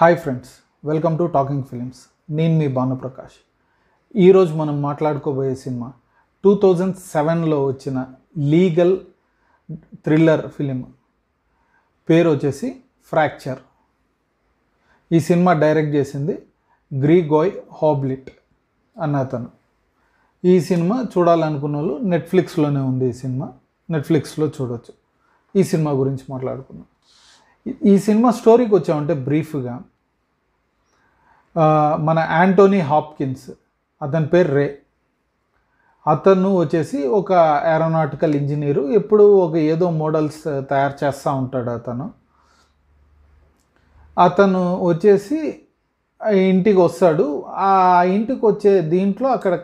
hi friends welcome to Talking Films నేను మీ భానుప్రకాష్ ఈరోజు మనం మాట్లాడుకోబోయే సినిమా టూ థౌజండ్ సెవెన్లో వచ్చిన లీగల్ థ్రిల్లర్ ఫిలిం పేరు వచ్చేసి ఫ్రాక్చర్ ఈ సినిమా డైరెక్ట్ చేసింది గ్రీగోయ్ హాబ్లిట్ అన్న అతను ఈ సినిమా చూడాలనుకున్న వాళ్ళు నెట్ఫ్లిక్స్లోనే ఉంది ఈ సినిమా నెట్ఫ్లిక్స్లో చూడవచ్చు ఈ సినిమా గురించి మాట్లాడుకున్నాం ఈ సినిమా స్టోరీకి వచ్చామంటే బ్రీఫ్గా మన యాంటోనీ హాప్కిన్స్ అతని పేరు రే అతను వచ్చేసి ఒక ఏరోనాటికల్ ఇంజనీరు ఎప్పుడు ఒక ఏదో మోడల్స్ తయారు చేస్తూ ఉంటాడు అతను అతను వచ్చేసి ఇంటికి వస్తాడు ఆ ఇంటికి వచ్చే దీంట్లో అక్కడ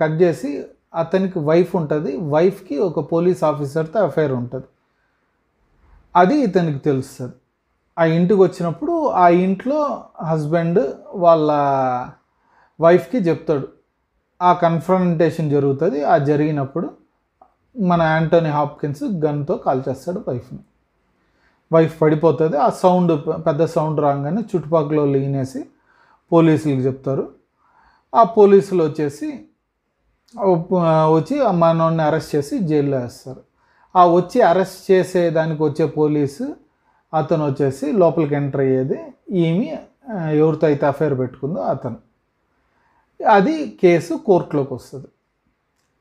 కట్ చేసి అతనికి వైఫ్ ఉంటుంది వైఫ్కి ఒక పోలీస్ ఆఫీసర్తో అఫైర్ ఉంటుంది అది ఇతనికి తెలుస్తుంది ఆ ఇంటికి వచ్చినప్పుడు ఆ ఇంట్లో హస్బెండ్ వాళ్ళ వైఫ్కి చెప్తాడు ఆ కన్ఫ్రంటేషన్ జరుగుతుంది ఆ జరిగినప్పుడు మన యాంటోనీ హాప్కిన్స్ గన్తో కాల్ చేస్తాడు వైఫ్ని వైఫ్ పడిపోతుంది ఆ సౌండ్ పెద్ద సౌండ్ రాగానే చుట్టుపక్కల వాళ్ళు ఈనేసి పోలీసులకు చెప్తారు ఆ పోలీసులు వచ్చేసి వచ్చి మనోడిని అరెస్ట్ చేసి జైల్లో వేస్తారు ఆ వచ్చి అరెస్ట్ చేసేదానికి వచ్చే పోలీసు అతను వచ్చేసి లోపలికి ఎంటర్ అయ్యేది ఈమె ఎవరితో అయితే అఫైర్ పెట్టుకుందో అతను అది కేసు కోర్టులోకి వస్తుంది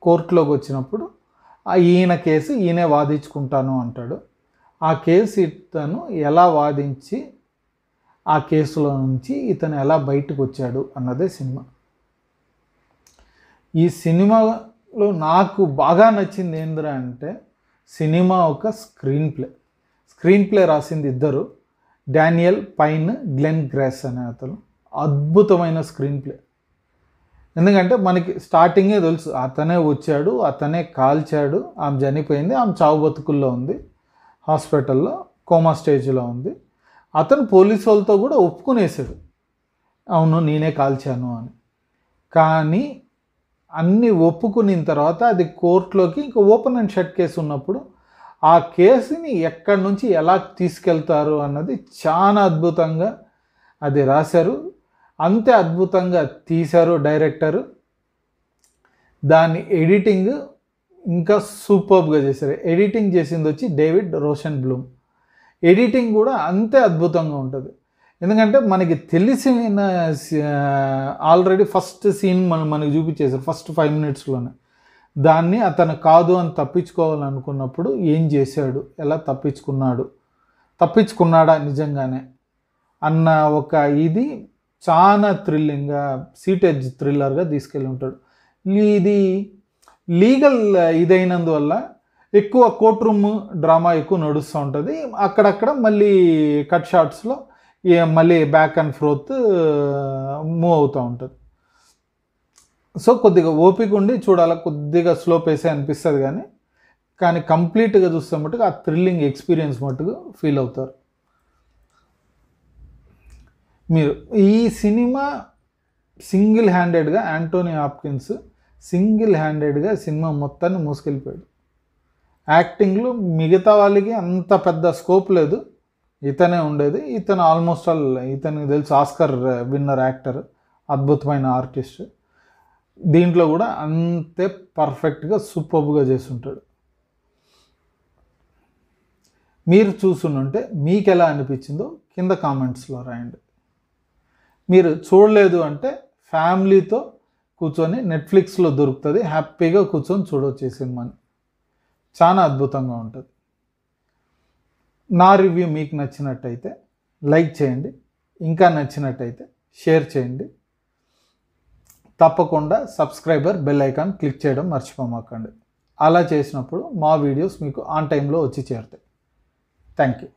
కోర్టులోకి వచ్చినప్పుడు ఈయన కేసు ఈయనే వాదించుకుంటాను అంటాడు ఆ కేసు ఇతను ఎలా వాదించి ఆ కేసులో నుంచి ఇతను ఎలా బయటకు వచ్చాడు అన్నదే సినిమా ఈ సినిమాలో నాకు బాగా నచ్చింది ఏందిరా అంటే సినిమా ఒక స్క్రీన్ ప్లే స్క్రీన్ ప్లే రాసింది ఇద్దరు డానియల్ పైన్ గ్లెన్ గ్రాస్ అనే అతను అద్భుతమైన స్క్రీన్ ప్లే ఎందుకంటే మనకి స్టార్టింగే తెలుసు అతనే వచ్చాడు అతనే కాల్చాడు ఆమె చనిపోయింది ఆమె చావు బతుకుల్లో ఉంది హాస్పిటల్లో కోమా స్టేజ్లో ఉంది అతను పోలీసు వాళ్ళతో కూడా ఒప్పుకునేసాడు అవును నేనే కాల్చాను అని కానీ అన్నీ ఒప్పుకున్న తర్వాత అది కోర్టులోకి ఇంకా ఓపెన్ అండ్ షట్ కేసు ఉన్నప్పుడు ఆ కేసుని ఎక్కడి నుంచి ఎలా తీసుకెళ్తారు అన్నది చాలా అద్భుతంగా అది రాశారు అంతే అద్భుతంగా తీశారు డైరెక్టరు దాని ఎడిటింగ్ ఇంకా సూపర్బ్గా చేశారు ఎడిటింగ్ చేసింది వచ్చి డేవిడ్ రోషన్ బ్లూమ్ ఎడిటింగ్ కూడా అంతే అద్భుతంగా ఉంటుంది ఎందుకంటే మనకి తెలిసిన ఆల్రెడీ ఫస్ట్ సీన్ మనం మనకి చూపించేసారు ఫస్ట్ ఫైవ్ మినిట్స్లోనే దాన్ని అతను కాదు అని తప్పించుకోవాలనుకున్నప్పుడు ఏం చేశాడు ఎలా తప్పించుకున్నాడు తప్పించుకున్నాడా నిజంగానే అన్న ఒక ఇది చాలా థ్రిల్లింగ్గా సీటేజ్ థ్రిల్లర్గా తీసుకెళ్ళి ఉంటాడు ఇది లీగల్ ఇదైనందువల్ల ఎక్కువ కోర్ట్ రూమ్ డ్రామా ఎక్కువ నడుస్తూ ఉంటుంది అక్కడక్కడ మళ్ళీ కట్ షాట్స్లో మళ్ళీ బ్యాక్ అండ్ ఫ్రోత్ మూవ్ అవుతూ ఉంటుంది సో కొద్దిగా ఓపిక ఉండి చూడాలి కొద్దిగా స్లో పేసే అనిపిస్తుంది కానీ కానీ కంప్లీట్గా చూస్తే మటుకు ఆ థ్రిల్లింగ్ ఎక్స్పీరియన్స్ మటుకు ఫీల్ అవుతారు మీరు ఈ సినిమా సింగిల్ హ్యాండెడ్గా యాంటోనీ ఆప్కిన్స్ సింగిల్ హ్యాండెడ్గా సినిమా మొత్తాన్ని మూసుకెళ్ళిపోయాడు యాక్టింగ్లో మిగతా వాళ్ళకి అంత పెద్ద స్కోప్ లేదు ఇతనే ఉండేది ఇతను ఆల్మోస్ట్ ఆల్ ఇతనికి తెలుసు ఆస్కర్ విన్నర్ యాక్టర్ అద్భుతమైన ఆర్టిస్ట్ దీంట్లో కూడా అంతే పర్ఫెక్ట్గా సూపర్బ్గా చేస్తుంటాడు మీరు చూస్తుంటే మీకు ఎలా అనిపించిందో కింద కామెంట్స్లో రాయండి మీరు చూడలేదు అంటే ఫ్యామిలీతో కూర్చొని నెట్ఫ్లిక్స్లో దొరుకుతుంది హ్యాపీగా కూర్చొని చూడొచ్చే సినిమాని చాలా అద్భుతంగా ఉంటుంది నా రివ్యూ మీకు నచ్చినట్టయితే లైక్ చేయండి ఇంకా నచ్చినట్టయితే షేర్ చేయండి తప్పకుండా సబ్స్క్రైబర్ బెల్ ఐకాన్ క్లిక్ చేయడం మర్చిపోమాకండి అలా చేసినప్పుడు మా వీడియోస్ మీకు ఆన్ టైంలో వచ్చి చేరుతాయి థ్యాంక్ యూ